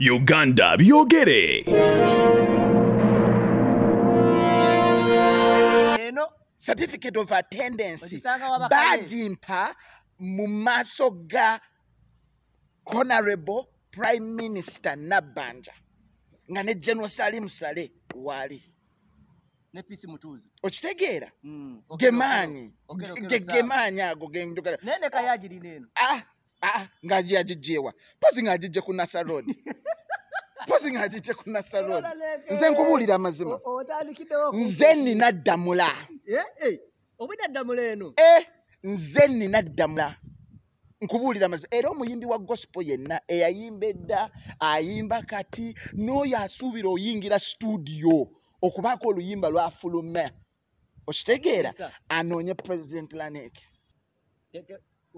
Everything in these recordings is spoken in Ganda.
Uganda byogere eno certificate of attendance bagimpa mu maaso ga honorable prime minister nabanja nga ne general salim sale wali okitegeera gemaanyi hmm, gemaanyi ago gendogaa ah, ah, ah, nga yagijewa pasi ngaagijje ku nasa road mpozi nga ajije kuna salon nze nkubuulira amazima nze ninaddamula eh, eh. eh, nze ninaddamula nkubuulira amazima era omuyimbi wa gospo yenna eyayimba edda ayimba kati n'oyo asuubira oyingira situdiyo okubaako oluyimba lwafuluma okitegeera anoonye president lanek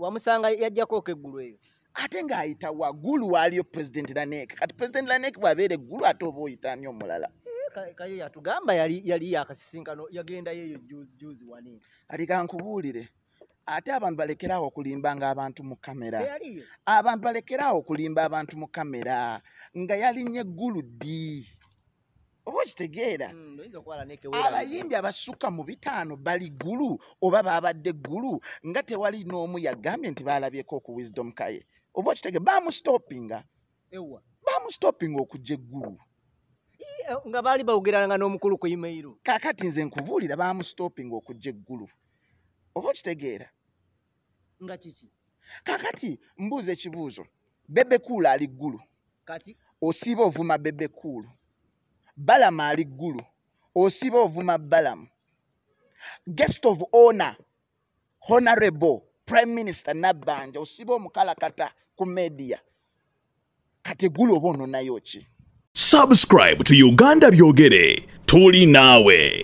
wamusanga yajjako okeggulu eyo ate ng'ayita waggulu waaliyo president laneke kati president laneke bwabeera eggulu ate oba oyitani omulala eh, kaye yatugamba yali yali yakasisinkano yagendayoeyo juzijuzi wani aliga nkubuulire ate abantu balekeraawo okulimbanga abantu mu kamera abantu balekeraawo okulimba abantu mu kamera nga yalinnya eggulu ddi oba okitegeera hmm, abayimbi abasukka mu bitaano bali ggulu oba baabadde eggulu nga tewali n'omu yagambye nti baalabyeko oku wisdom kaye oba kitege bamustopinga bamustopinga okujja eggulu eh, nga baali bawogeranga n'omukulu ku email kakati nze nkubuulira bamustopinga okujja eggulu oba okitegeera nga kiki kakati mbuuza ekibuuzo bebekuulu ali ggulu kati osiiba ovuma bebekuulu balamu ali ggulu osiiba ovuma balamu guest of honor honorable prime minister nabanja osiba omukalakata ku media kati gulu oba ononayo ki subscribe to uganda byogere tuli naawe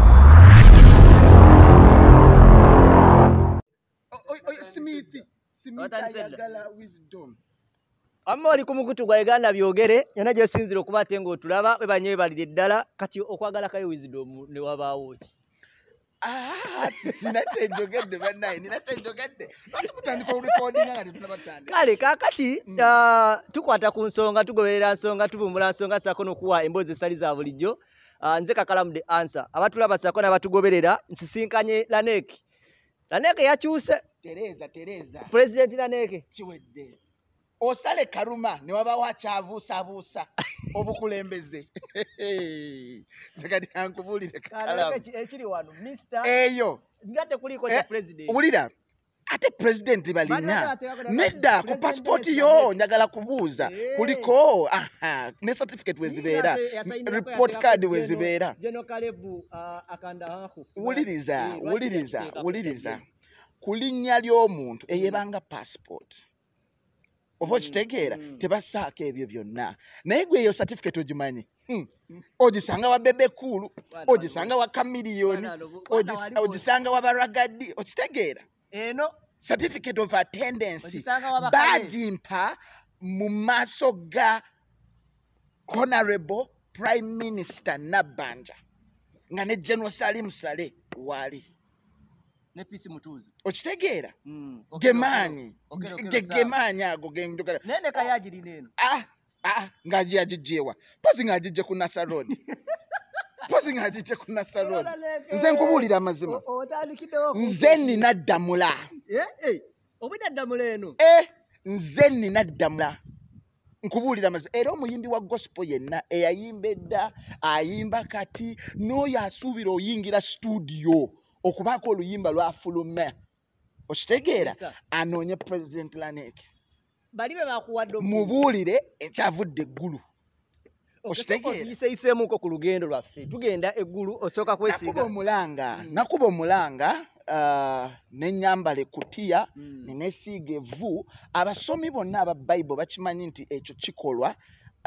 oh, oh, oh, amma oli ku mukutu gwa uganda byogere yona gyosinzire okuba ate ngaotulaba webanyewe balire eddala kati okwagalakayo wisdom newabaawo ki Ah, sinakyenjogedde banaye ninakyenjogedde lwaki kutandika olurekodinga nga tetunabatandika kale kaakati mm. tukwata ku nsonga tugoberera nsonga tuvumbula nsonga saako nokuwa emboozi esali za bulijjo ah, nze kakalamude ansa abatulaba saako nabatugoberera nsisinkanye laneke laneke yakyuse pulezidenti laneke kiwedde osale karuma newabawo akyabuusabuusa obukulembeze sekati ankubulire eh, eyo ulira ate eh, presidenti balina nedda ku pasipooti yo njagala kubuuza eh. kuliko ne certificate wezibeera report card wezibeera ah, wuliriza wuliriza wuliriza ku linnya ly'omuntu eyebanga passipooti oba okitegeera mm-hmm. tebassaako ebyo byonna naye gwe eyo satifikate ogimanyi hmm. mm-hmm. ogisanga wa bebekulu ogisanga wa kamiliyoni ogisanga wa baragadi okitegeera eno certificate of attendance bagimpa mu maaso ga honorable prime minister nabbanja nga ne general salimusale waali ne PC mutuzi okitegeera gemani hmm, gemani ago gendukala nene kayaji lineno ah ah ngaji ajijewa pasi ngaji je kuna salon pasi ngaji je kuna salon nze nkubulira mazima nze nina damula eh eh obida damula eno eh nze nina damula nkubuulira mazima era omuyimbi wa gospo yenna eyayimba edda ayimba kati n'oyo asuubira oyingira situdiyo okubaako oluyimba lwafuluma okitegeera anoonye president lanek mubuulire ekyavudde eggulu okitegeeraiseemuko ku lugendo lwaffe tugenda eggulu osooka kwesiga omulanga nakuba omulanga mm. uh, nenyambala ekutiya mm. nenesiiga evvu abasomi bonna ababayibule bakimanyi nti ekyo kikolwa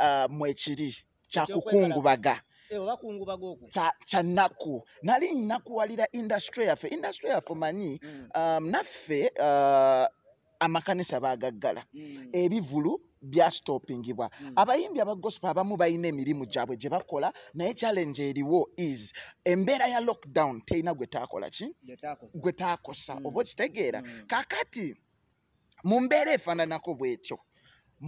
uh, mwekiri kyakukungubaga cha nnaku nali nnakuwalira industry yaffe industry yaffe omanyi mm. um, naffe uh, amakanisa bagaggala mm. ebivulu byastopingibwa mm. abayimbi abagospe abamu balina emirimu gyabwe gye bakola naye challenge eriwo is embeera ya lockdown terina gwe takola ki gwe takosa mm. oba okitegeera mm. kakati mu mbeera efaananako bwekyo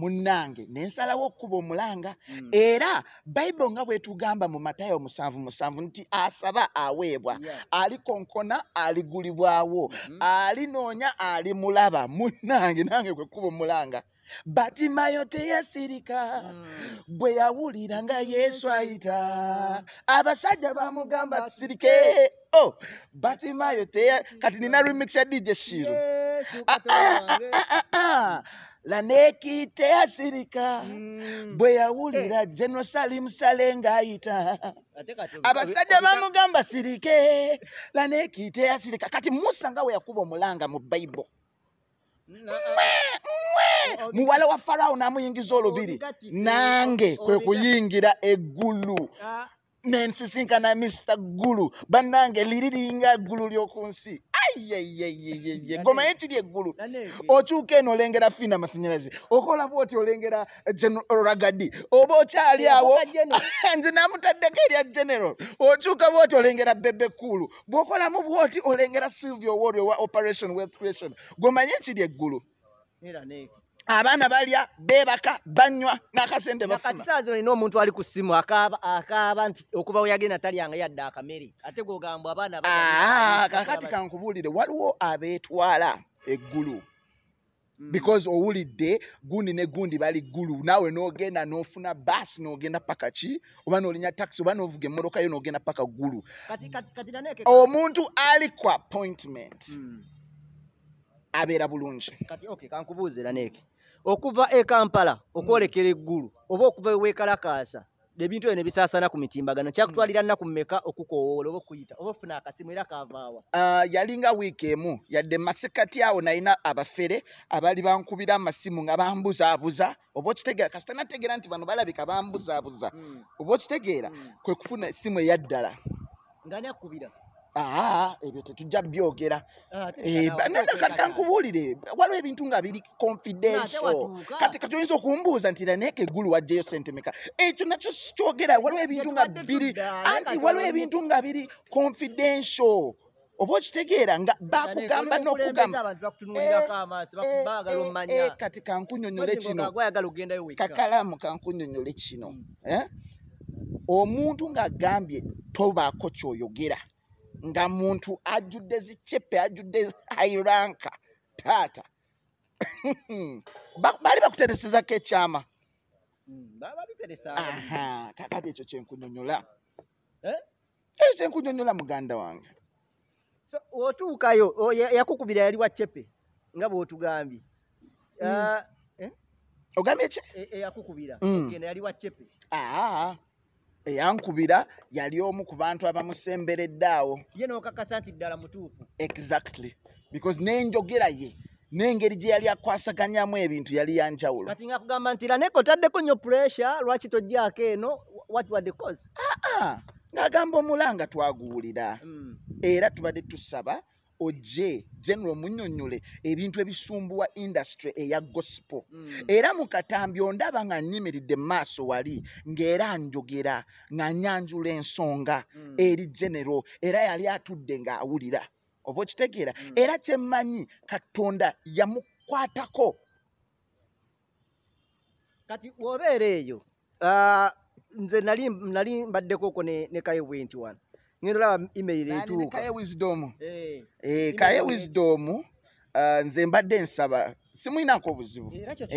munnange nensalawo okkuba omulanga hmm. era bayibuli nga bwetugamba mu matayo musanvu musanvu nti asaba aweebwa alikonkona aligulibwawo mm-hmm. alinoonya alimulaba munnange nange kwekkuba omulanga batima yote yasirika mm. bwe yawulira nga yesu ayita abasajja bamugamba sirike o oh. batima yote kati nina remix ya dj shiru ah, ah, ah, lanekite yasirika mm. bwe yawulira hey. Eh. genera salimu sale nga ayita abasajja bamugamba sirike lanekite yasirika kati musa nga we yakuba omulanga mu bayibule mwe ah, mwe oh, oh, muwala wa farawo n'amuyingiza oh, olubiri nange kwe kuyingira eggulu ah. nensisinkana mister ggulu bannange liriringa eggulu ly'okunsi goma entiri eggulu eh. okyuka eno olengera fina amasanyalaze okola bwoti olengera eh, general ragadi oba okyali awo nze namutaddeko erya general okyuka bwoti olengera bebe kulu bwokolamu bwoti olengera silvio wori owa operation wealth creation gomanye ekiri eggulu era neeko abaana balya bebaka banywa nakasente bafunakatisaazino ina omuntu ali ku simu akaaba nti okuba weyagenda talyanga yadde akamere ate gogambu ah, abaana kakati kankubuulire waliwo abeetwala eggulu mm. because owulidde gundi ne gundi bali ggulu naawe nogenda nofuna bas nogenda paka ki oba nolinya taxi oba novuga emmotoka yo nogenda paka ggulu omuntu ali ku appointment mm. abeera bulungi kati okay kankubuuza era neeke okuva e kampala okwolekera mm. eggulu oba okuva ewekalakaasa ebintu ebyo nebisaasana ku mitimbagano kyakutwalira mm. nnaku mumeka okukowoola oba okuyita oba ofuna akasimu era kavaawa ah, yalinga wiiki emu yadde masekati awo nalina abafere abaali bankubira amasimu nga bambuzaabuza oba okitegeera kasita nategeera nti bano balabika bambuzaabuza mm. oba okitegeera kwe kufuna essimu eyaddala ngani akubira aa ebyo tetujja byogera ah, eh, nenda katika nkubuulire waliwo ebintu nga biri confidential kati kati oyinza okumbuuza nti raneeka eggulu wajjayo sentemeka ekyo nakyo kyogera waliwo ebintu nga biri anti waliwo ebintu nga biri confidential oba okitegeera nga bakugamba nokugambakati eh, eh, kankunyonyole kino kakalamu kankunyonyole kino hmm. omuntu ng'agambye tobaako kyoyogera nga muntu ajjudde zikyepe ajjudde hairanka taata baali bakuteresezako ekyama hmm, kakati ekyo kyenkunyonyola eh? ekyo kyenkunyonyola muganda wange otuukayo yakukubira yali wakyepe nga bwotugambye hmm. ah, eh? ogambye ki e, e, yakukubira hmm. yali wakyepe ah, ah, eyankubira yali omu ku bantu abamusemberedde awo ye nokakasa nti ddala mutuufu exactly because nenjogera ye n'engeri gye yali akwasaganyamu ebintu yali yanjawulo kati ngaakugamba nti raneko taddeko nnyo puressure lwaki tojjaako eno what were the cause aa ah, ah. ng'agamba omulanga twaguwulira hmm. era tubadde tusaba ojje general munyonyole ebintu ebisumbuwa industry eya gospel mm. era mu katambi ondaba nga nnyimiridde maaso wali ng'era njogera nga nnyanjula ensonga mm. eri general era yali atudde ng'awulira oba okitegeera mm. era kyemmanyi katonda yamukwatako kati wobeera eyo uh, nze nali mbaddeko ko ne, ne kayo bwenti wano ngirala email etuuka kaye wisdom eh, eh kaye wisdom ah, nze mbadde nsaba simuina ko buzibu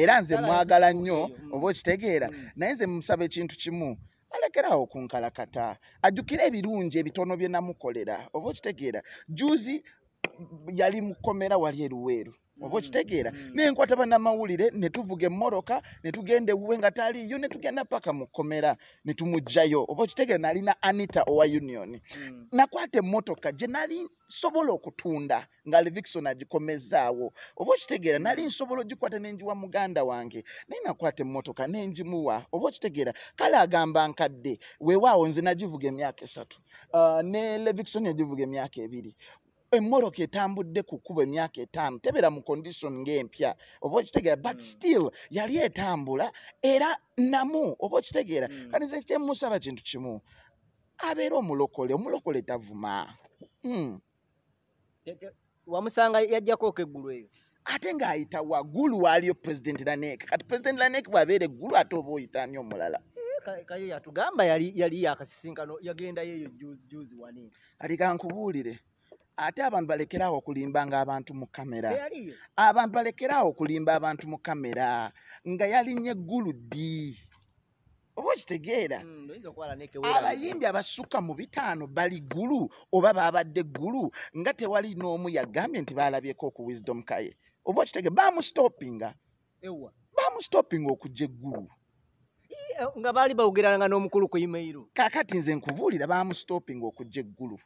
era nze mwagala nnyo oba okitegeera hmm. naye nze musaba ekintu kimu alekerawo kunkalakata ajukire ebirungi ebitono byenamukolera oba okitegeera juzi yali mukomera wali eruweru oba mm, okitegeera mm. nenkwata banamawulire netuvuga emmoroka netugenda ewuwe nga taliyo netugenda paka mukomera netumugjayo oba okitegeera nalina anita owa union mm. nakwata emmotoka gye nali nsobola okutunda nga livikison agikomezaawo oba okitegeera nali nsobola ogikwata nenjiwa muganda wange naye nakwata emmotoka nenjimuwa oba okitegeera kale agamba nkadde weewaawo nze nagivuga emyaka esatu uh, ne levikison yagivuga emyaka ebiri emmoroka etambudde ku kkuba emyaka etaano tebeera mu condition ngaempya oba okitegeera but hmm. still yali etambula era namu oba okitegeera hmm. kanize kyemusaba kintu kimu abeere omulokole omulokole tavuma hmm. wamusanga yajjako keeggulu eyo ate ng'ayita waggulu waaliyo president lanek kati president lanek bw'abeera eggulu ate oba oyitaani omulala eh, kayeyatugamba yali yakasisinkano yagendayo eyo juzi juzi wane alikankubuulire ate abantu balekeraawo okulimbanga abantu mu kamera abantu balekeraawo okulimba abantu mu kamera nga yalinnya eggulu ddi oba okitegeera hmm, abayimbi abasukka mu bitaano bali ggulu oba baabadde eggulu nga tewali n'omu yagambye nti baalabyeko okuwisdom kaye oba okitege bamustopinga bamustopinga okujja eggulu eh, nga baali bawugeranga n'omukulu ku imeiro kakati nze nkubuulira bamustopinga okujja eggulu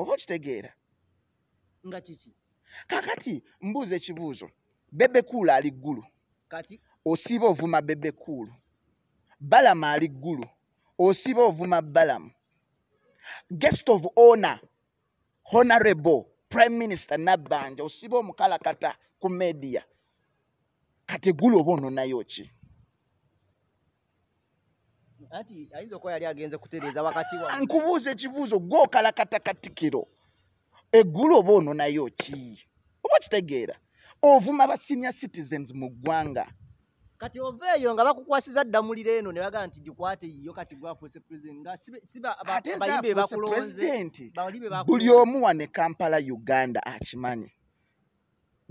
oba okitegeera nga kiki kakati mbuuza ekibuuzo bebe kuulu ali ggulu kati osiiba ovuma bebe kuulu balamu ali ggulu osiiba ovuma balamu guest of honor honorable prime minister nabbanja osiba omukalakata ku media kati eggulu oba ononayo ki nkubuuza ekibuuzo gwokalakata katikiro eggulu oba ononayo ki oba okitegeera ovuma ba senior citizens mu ggwanga kati ova eyo nga bakukwasiza ddamulire eno ne bagaa nti gikwate yiyo kati gwafuuse pureidentibaibepresidenti buli omu wa ne kampala uganda akimanyi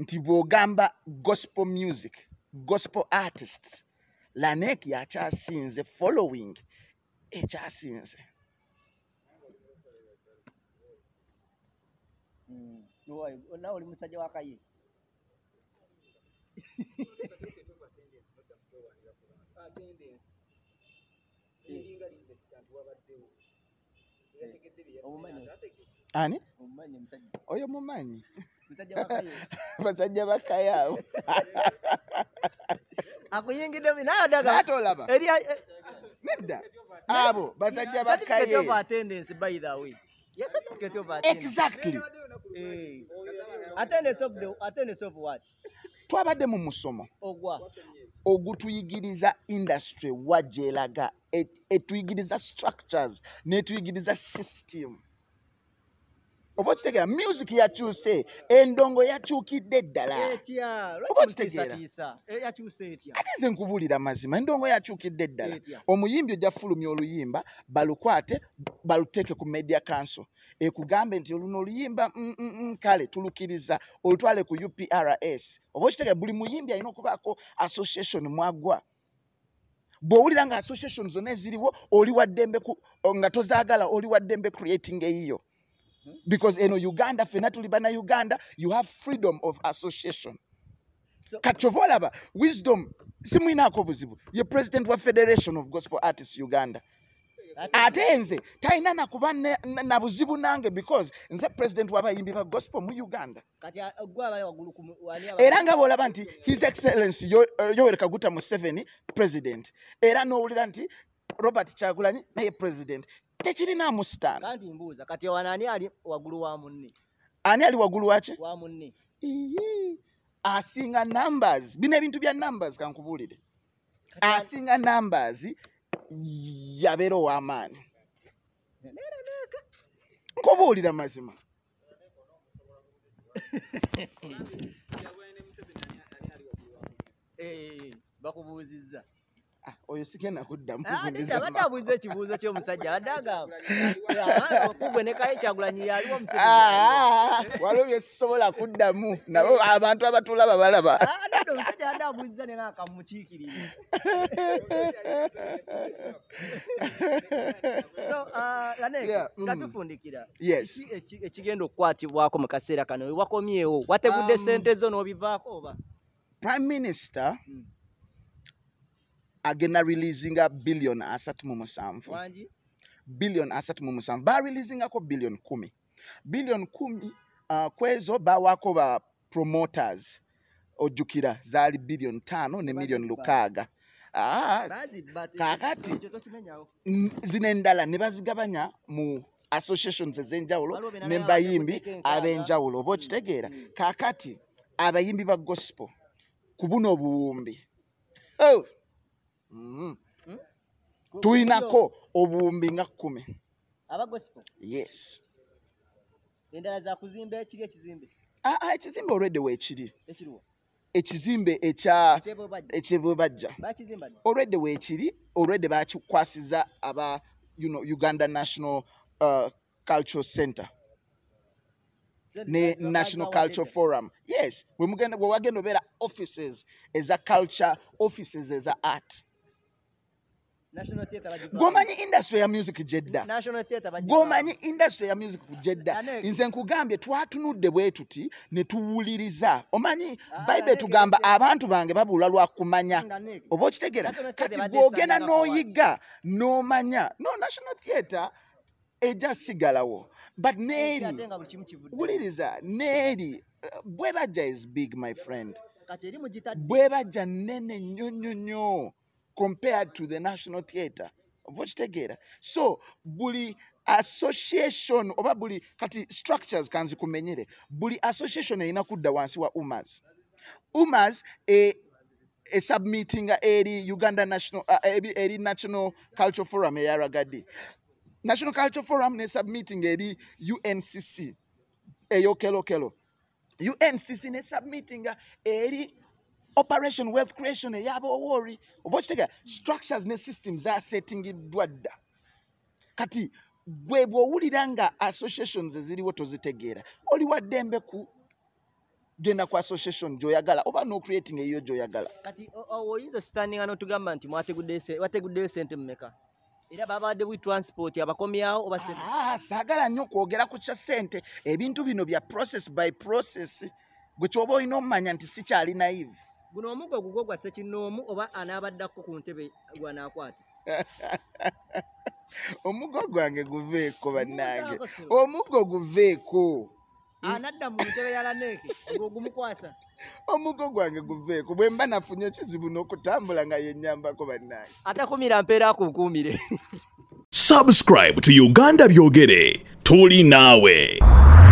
nti bw'ogamba gospel music gospel artists lanek yakyasinze following ekyasinze nawe oli musajja wakaye ani oyo mumanyi basajja bakayaawo akuyingiddeminayodagatolaba nedda abo basajja bakayeexactly Oh, twabadde mu musomo ogutuyigiriza industry wagyeraga etuyigiriza structures netuyigiriza system mm. oba okitegeera music yakyuse endongo yakyukidde ddala oba okitegeera e, ate nze nkubuulira amazima endongo yakyukidde ddala omuyimbi ojja fulumya oluyimba balukwate baluteeke ku media council ekugambe nti luno oluyimba mm, mm, mm, kale tulukiriza olutwale ku uprs oba okitegeera buli muyimbi alina okubaako association mwagwa bw'owulira nga association zonna eziriwo oli waddembe nga tozaagala oli waddembe creating eyiyo because eno uganda fena tuli bana uganda you have freedom of association so, kachovolaba wisdom simwinako buzibu ye president wa federation of gospel artist uganda ate nze talina nakuba na buzibu nange because nze president wabayimbi ba gospel mu uganda uh, era nga bolaba nti his excellency uh, yoweri kaguta museveni president era nowulira nti robert chagulanyi naye president tekirina amusitaana kanti mbuuza kati wano ani ali waggulu wa munne ani ali waggulu waki wa munne asinga numbers bino ebintu bya numbers kankubuulire asinga numbers yabeera ow'amaani nkubuulira mazima eh, bakubuuzizza Ah, oyo sigenda kuddamubuza ah, ekibuuzo kyomusajja adagaaliwo ah, byesisobola kuddamu nabo eh. abantu abatulaba balaba mm. ekigenda okukwatibwako mu kaseera kano wakomyewo wategudde um, sente zo n'obivaako oba prime minister mm. agena releasinga billion asatu mu musanvu billion asatu mu musanvu bareleasingako billion kumi billion kumi uh, kwezo bawaako ba promoters ojjukira zaali billion tano ne million lukaaga ah, kakati zino endala ne bazigabanya mu associations ez'enjawulo ne bayimbi ab'enjawulo oba okitegeera mm. kakati abayimbi ba gospel ku buno obuwumbi Mm. Hmm? tuyinako obuwumbi nga kkumi yes endala zakuzimba ekiri ekizimbe aa ah, ah, ekizimbe olwedde weekiri ekizimbe ekyebwebajja olwedde weekiri olwedde bakikwasiza aba uganda national uh, cultural center ne national culture forum yes wewagenda obeera offices eza culture offices eza art gomanyi industry ya music gyedda gomanyi industry ya music gyedda nze nkugambye twatunudde bwe tuti ne tuwuliriza omanyi ah, bayibe tugamba abantu bange babuula lwa kumanya oba okitegera kati bwogenda n'oyiga n'omanya no national theatre ejja sigalawo but neeri wuliriza neeri bwe bajja is big my friend bwe bajja nene nnyo nnyo nnyo compared to the national theater okitegeera so buli association oba buli kati structures kanzikumenyere buli association erina kudda wansi wa umas umas esubmitinga e, e eri uganda national, uh, eri, eri national cultural forum eyaragadde national cultural forum nesubmiting eri uncc eyokelokelo uncc nesubmitinga eri operation wealth creation eh, yabo worry obochitega structures ne systems are setting dwada kati gwe bwo uliranga associations eziliwo tozitegera oli wadembe ku genda ku association joyagala oba no creating eyo joyagala kati oyinza standing ano tugamba nti mwategudese wategudese ente mmeka era babawadde bwi transport abakomyawo obasagala ah, ah, nnyo okwogera ku kya ssente ebintu bino bya process by process gwe kyoba olina omumanya nti sikyali naive guno omuggo gugwo gwa sekinoomu oba anaabaddako ku ntebe gwanaakwata omuggo gwange guveeko bannange omuggo guveeko hmm? anadda mu ntebe yalaneeke ogumukwasa omuggo gwange guveeko bwe mba nafunye ekizibu n'okutambula nga yennyambako bannange atakumira mpeera akunkuumire subscribe to uganda byogere tuli naawe